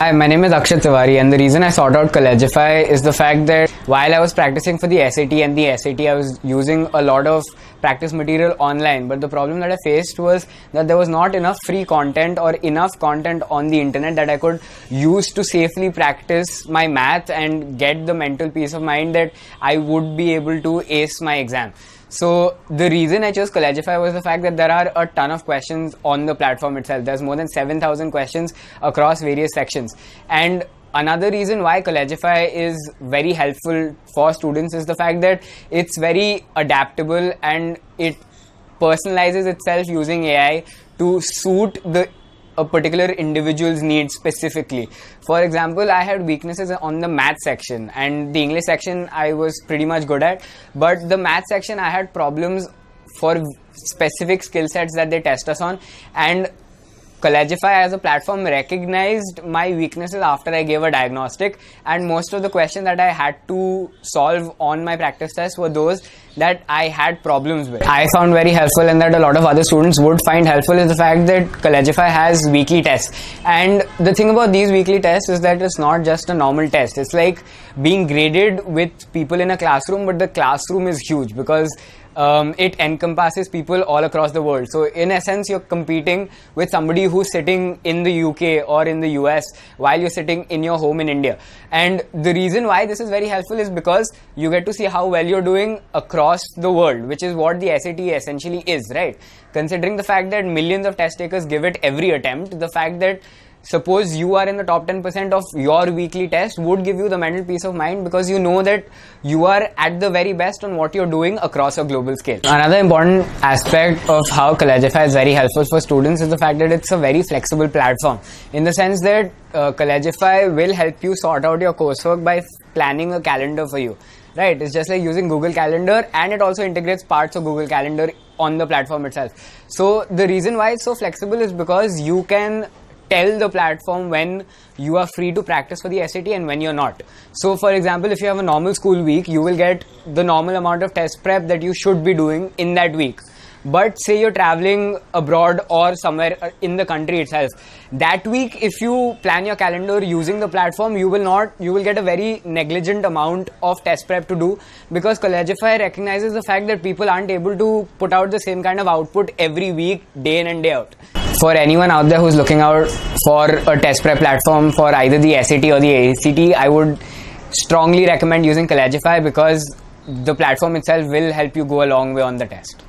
Hi, my name is Akshat Tiwari and the reason I sought out Collegeify is the fact that while I was practicing for the SAT and the SAT, I was using a lot of practice material online. But the problem that I faced was that there was not enough free content or enough content on the internet that I could use to safely practice my math and get the mental peace of mind that I would be able to ace my exam. So the reason I chose Collegify was the fact that there are a ton of questions on the platform itself. There's more than 7,000 questions across various sections. And another reason why Collegify is very helpful for students is the fact that it's very adaptable and it personalizes itself using AI to suit the a particular individual's needs specifically. For example, I had weaknesses on the math section and the English section I was pretty much good at, but the math section I had problems for specific skill sets that they test us on and Collegify as a platform recognized my weaknesses after I gave a diagnostic, and most of the questions that I had to solve on my practice test were those that I had problems with. I found very helpful, and that a lot of other students would find helpful, is the fact that Collegify has weekly tests. And the thing about these weekly tests is that it's not just a normal test, it's like being graded with people in a classroom, but the classroom is huge because um, it encompasses people all across the world. So in essence, you're competing with somebody who's sitting in the UK or in the US while you're sitting in your home in India. And the reason why this is very helpful is because you get to see how well you're doing across the world, which is what the SAT essentially is, right? Considering the fact that millions of test takers give it every attempt, the fact that suppose you are in the top 10% of your weekly test would give you the mental peace of mind because you know that you are at the very best on what you're doing across a global scale. Another important aspect of how Collegeify is very helpful for students is the fact that it's a very flexible platform in the sense that uh, Collegeify will help you sort out your coursework by planning a calendar for you. Right, it's just like using Google Calendar and it also integrates parts of Google Calendar on the platform itself. So the reason why it's so flexible is because you can tell the platform when you are free to practice for the SAT and when you're not. So, for example, if you have a normal school week, you will get the normal amount of test prep that you should be doing in that week. But say you're traveling abroad or somewhere uh, in the country itself. That week, if you plan your calendar using the platform, you will not, you will get a very negligent amount of test prep to do because Collegeify recognizes the fact that people aren't able to put out the same kind of output every week, day in and day out for anyone out there who's looking out for a test prep platform for either the SAT or the ACT, I would strongly recommend using Collegify because the platform itself will help you go a long way on the test.